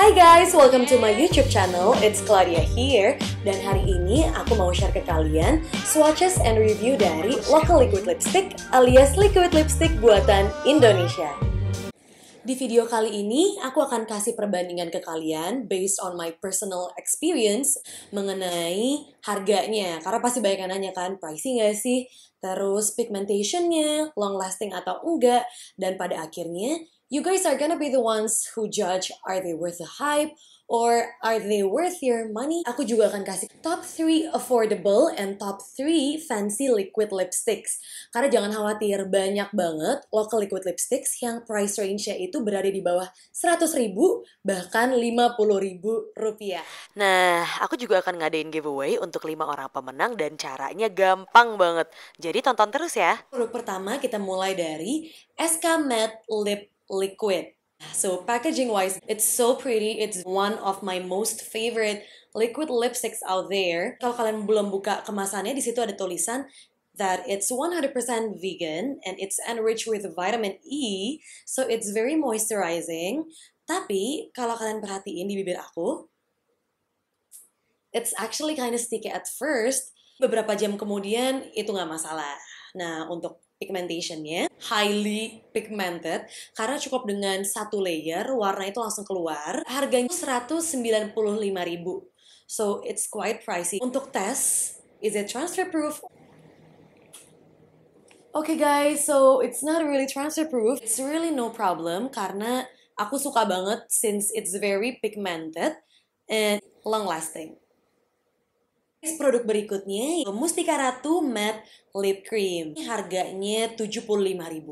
Hai guys, welcome to my YouTube channel. It's Claudia here dan hari ini aku mau share ke kalian swatches and review dari Local Liquid Lipstick alias liquid lipstick buatan Indonesia. Di video kali ini aku akan kasih perbandingan ke kalian based on my personal experience mengenai harganya karena pasti banyak yang nanya kan pricing gak sih, terus pigmentationnya, long lasting atau enggak dan pada akhirnya you guys are gonna be the ones who judge are they worth the hype or are they worth your money? Aku juga akan kasih top 3 affordable and top 3 fancy liquid lipsticks. Karena jangan khawatir, banyak banget local liquid lipsticks yang price range-nya itu berada di bawah 100 ribu bahkan 50 ribu rupiah. Nah, aku juga akan ngadain giveaway untuk 5 orang pemenang dan caranya gampang banget. Jadi tonton terus ya. Produk pertama kita mulai dari SK Matte Lip liquid. So packaging wise, it's so pretty. It's one of my most favorite liquid lipsticks out there. Kalau kalian belum buka kemasannya, di situ ada tulisan that it's 100% vegan and it's enriched with vitamin E, so it's very moisturizing. Tapi kalau kalian perhatiin di bibir aku, it's actually kind of sticky at first. Beberapa jam kemudian itu nggak masalah. Nah, untuk pigmentationnya highly pigmented karena cukup dengan satu layer warna itu langsung keluar harganya 195.000 so it's quite pricey untuk tes is it transfer proof Oke okay guys, so it's not really transfer proof. It's really no problem karena aku suka banget since it's very pigmented and long lasting. Produk berikutnya Mustika Ratu Matte Lip Cream. Harganya Rp75.000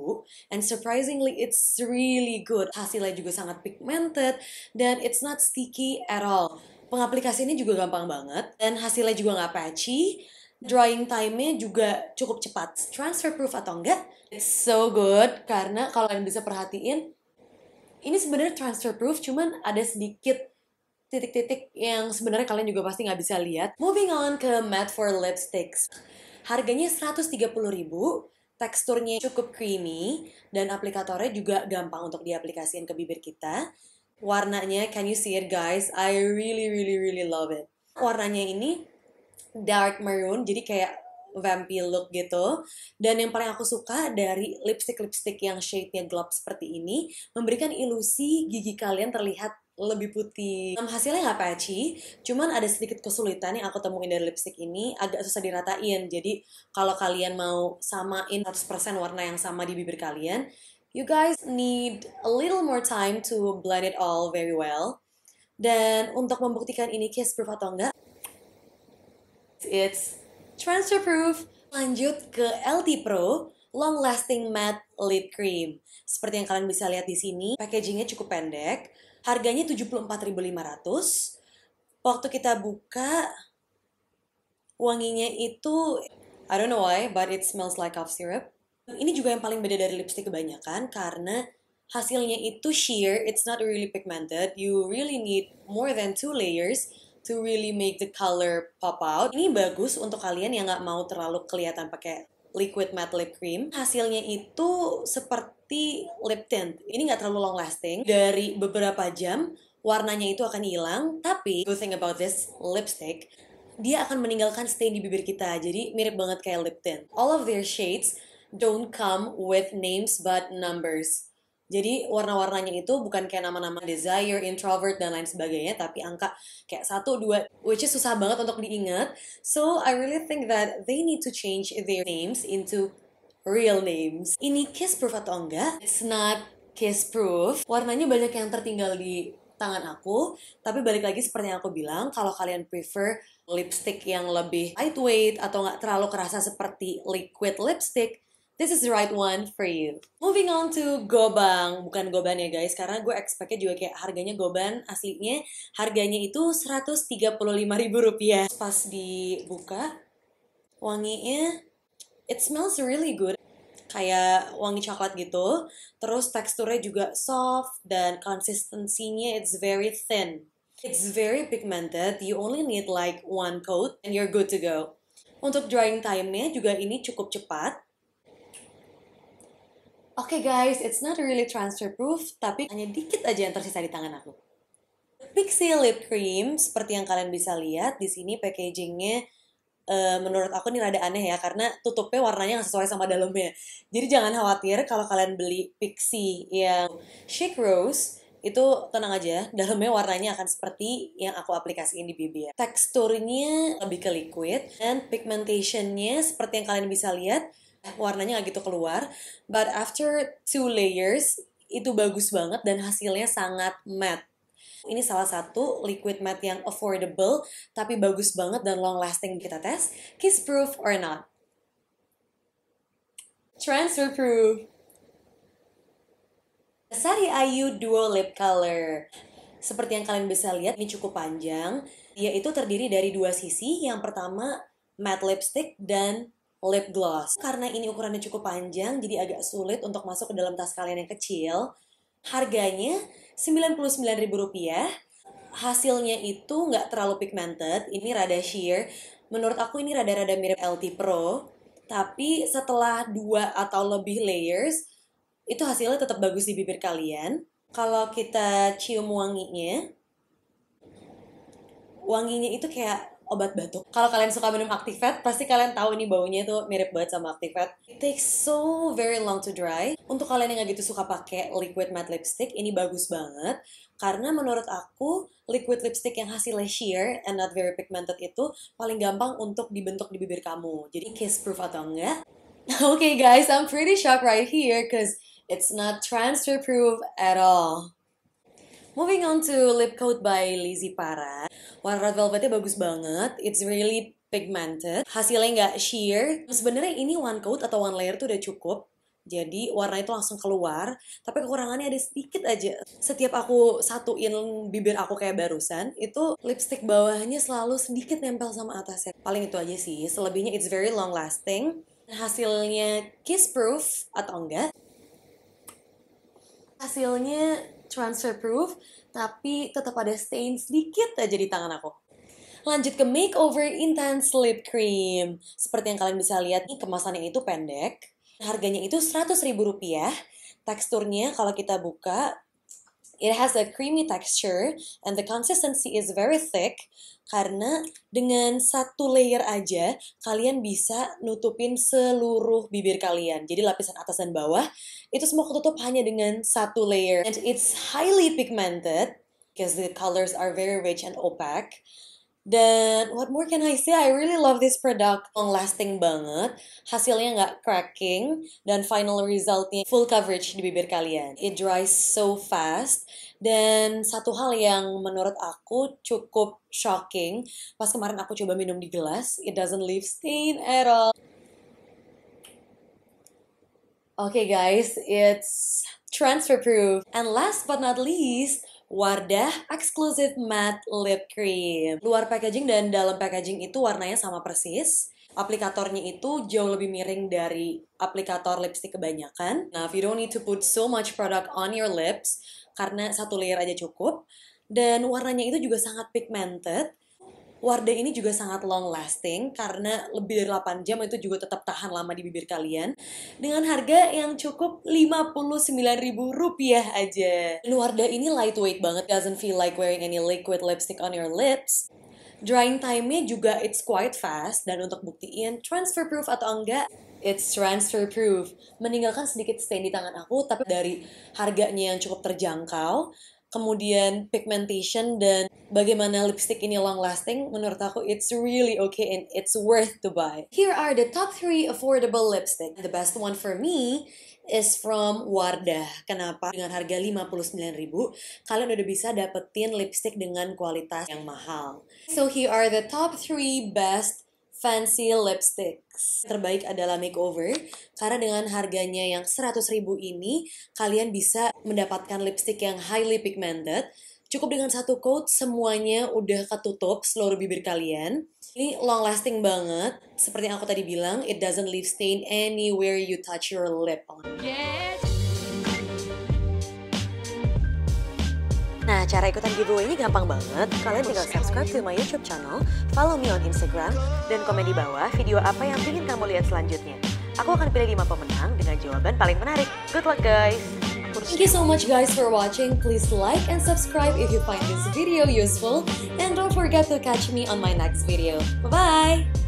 and surprisingly it's really good. Hasilnya juga sangat pigmented dan it's not sticky at all. Pengaplikasinya juga gampang banget dan hasilnya juga nggak patchy. Drying time-nya juga cukup cepat. Transfer proof atau enggak? It's so good karena kalau kalian bisa perhatiin ini sebenarnya transfer proof cuman ada sedikit titik-titik yang sebenarnya kalian juga pasti nggak bisa lihat. Moving on ke matte for lipsticks. Harganya 130.000, teksturnya cukup creamy, dan aplikatornya juga gampang untuk diaplikasikan ke bibir kita. Warnanya, can you see it guys? I really, really, really love it. Warnanya ini dark maroon, jadi kayak vampy look gitu. Dan yang paling aku suka dari lipstick-lipstick yang shade-nya gelap seperti ini, memberikan ilusi gigi kalian terlihat lebih putih. hasilnya nggak patchy, cuman ada sedikit kesulitan yang aku temuin dari lipstick ini agak susah diratain. Jadi kalau kalian mau samain 100% warna yang sama di bibir kalian, you guys need a little more time to blend it all very well. Dan untuk membuktikan ini case proof atau enggak, it's transfer proof. Lanjut ke LT Pro Long Lasting Matte Lip Cream. Seperti yang kalian bisa lihat di sini, packagingnya cukup pendek Harganya 74.500. Waktu kita buka wanginya itu I don't know why, but it smells like cough syrup. Ini juga yang paling beda dari lipstick kebanyakan karena hasilnya itu sheer, it's not really pigmented. You really need more than two layers to really make the color pop out. Ini bagus untuk kalian yang nggak mau terlalu kelihatan pakai liquid matte lip cream. Hasilnya itu seperti lip tint. Ini nggak terlalu long lasting. Dari beberapa jam, warnanya itu akan hilang. Tapi, good thing about this lipstick, dia akan meninggalkan stain di bibir kita. Jadi, mirip banget kayak lip tint. All of their shades don't come with names but numbers. Jadi warna-warnanya itu bukan kayak nama-nama desire, introvert, dan lain sebagainya, tapi angka kayak satu, dua, which is susah banget untuk diingat. So, I really think that they need to change their names into real names. Ini kiss proof atau enggak? It's not kiss proof. Warnanya banyak yang tertinggal di tangan aku, tapi balik lagi seperti yang aku bilang, kalau kalian prefer lipstick yang lebih lightweight atau nggak terlalu kerasa seperti liquid lipstick, this is the right one for you. Moving on to gobang, bukan goban ya guys, karena gue expectnya juga kayak harganya goban aslinya harganya itu 135.000 rupiah. Pas dibuka, wanginya it smells really good kayak wangi coklat gitu. Terus teksturnya juga soft dan konsistensinya it's very thin. It's very pigmented. You only need like one coat and you're good to go. Untuk drying time-nya juga ini cukup cepat okay guys, it's not really transfer proof, tapi hanya dikit aja yang tersisa di tangan aku. Pixie Lip Cream, seperti yang kalian bisa lihat di sini packagingnya uh, menurut aku ini rada aneh ya karena tutupnya warnanya nggak sesuai sama dalamnya. Jadi jangan khawatir kalau kalian beli Pixie yang Shake Rose itu tenang aja, dalamnya warnanya akan seperti yang aku aplikasiin di bibir. Teksturnya lebih ke liquid dan pigmentationnya seperti yang kalian bisa lihat warnanya nggak gitu keluar but after two layers itu bagus banget dan hasilnya sangat matte ini salah satu liquid matte yang affordable tapi bagus banget dan long lasting kita tes kiss proof or not transfer proof Sari Ayu Duo Lip Color seperti yang kalian bisa lihat ini cukup panjang yaitu terdiri dari dua sisi yang pertama matte lipstick dan lip gloss. Karena ini ukurannya cukup panjang, jadi agak sulit untuk masuk ke dalam tas kalian yang kecil. Harganya Rp99.000. Hasilnya itu nggak terlalu pigmented, ini rada sheer. Menurut aku ini rada-rada mirip LT Pro. Tapi setelah dua atau lebih layers, itu hasilnya tetap bagus di bibir kalian. Kalau kita cium wanginya, wanginya itu kayak obat batuk. Kalau kalian suka minum Activet, pasti kalian tahu ini baunya itu mirip banget sama Activet. It takes so very long to dry. Untuk kalian yang gak gitu suka pakai liquid matte lipstick, ini bagus banget. Karena menurut aku, liquid lipstick yang hasilnya sheer and not very pigmented itu paling gampang untuk dibentuk di bibir kamu. Jadi kiss proof atau enggak. okay guys, I'm pretty shocked right here cause it's not transfer proof at all. Moving on to Lip Coat by Lizzy Para. Warna velvetnya bagus banget. It's really pigmented. Hasilnya nggak sheer. Sebenarnya ini one coat atau one layer tuh udah cukup jadi warna itu langsung keluar tapi kekurangannya ada sedikit aja setiap aku satuin bibir aku kayak barusan itu lipstick bawahnya selalu sedikit nempel sama atasnya paling itu aja sih selebihnya it's very long lasting hasilnya kiss proof atau enggak hasilnya transfer proof, tapi tetap ada stain sedikit aja di tangan aku. Lanjut ke makeover intense lip cream. Seperti yang kalian bisa lihat, nih kemasannya itu pendek. Harganya itu 100 ribu rupiah. Teksturnya kalau kita buka It has a creamy texture and the consistency is very thick karena dengan satu layer aja kalian bisa nutupin seluruh bibir kalian. Jadi lapisan atas dan bawah itu semua ketutup hanya dengan satu layer. And it's highly pigmented because the colors are very rich and opaque. Dan what more can I say? I really love this product. Long lasting banget. Hasilnya nggak cracking. Dan final resultnya full coverage di bibir kalian. It dries so fast. Dan satu hal yang menurut aku cukup shocking. Pas kemarin aku coba minum di gelas. It doesn't leave stain at all. Okay guys, it's transfer proof. And last but not least, Wardah Exclusive Matte Lip Cream. Luar packaging dan dalam packaging itu warnanya sama persis. Aplikatornya itu jauh lebih miring dari aplikator lipstick kebanyakan. Nah, if you don't need to put so much product on your lips, karena satu layer aja cukup. Dan warnanya itu juga sangat pigmented Wardah ini juga sangat long lasting karena lebih dari 8 jam itu juga tetap tahan lama di bibir kalian dengan harga yang cukup Rp59.000 aja. Dan Wardah ini lightweight banget, doesn't feel like wearing any liquid lipstick on your lips. Drying time-nya juga it's quite fast dan untuk buktiin transfer proof atau enggak It's transfer proof. Meninggalkan sedikit stain di tangan aku, tapi dari harganya yang cukup terjangkau, kemudian pigmentation dan bagaimana lipstick ini long lasting, menurut aku it's really okay and it's worth to buy. Here are the top 3 affordable lipstick. The best one for me is from Wardah. Kenapa? Dengan harga 59.000, kalian udah bisa dapetin lipstick dengan kualitas yang mahal. So here are the top 3 best fancy lipsticks. Terbaik adalah makeover, karena dengan harganya yang 100.000 ini, kalian bisa mendapatkan lipstick yang highly pigmented, Cukup dengan satu coat semuanya udah ketutup seluruh bibir kalian. Ini long lasting banget. Seperti yang aku tadi bilang, it doesn't leave stain anywhere you touch your lip. on Yes. Nah, cara ikutan giveaway ini gampang banget. Kalian tinggal subscribe ke my YouTube channel, follow me on Instagram, dan komen di bawah video apa yang ingin kamu lihat selanjutnya. Aku akan pilih 5 pemenang dengan jawaban paling menarik. Good luck guys! Thank you so much guys for watching. Please like and subscribe if you find this video useful. And don't forget to catch me on my next video. Bye-bye!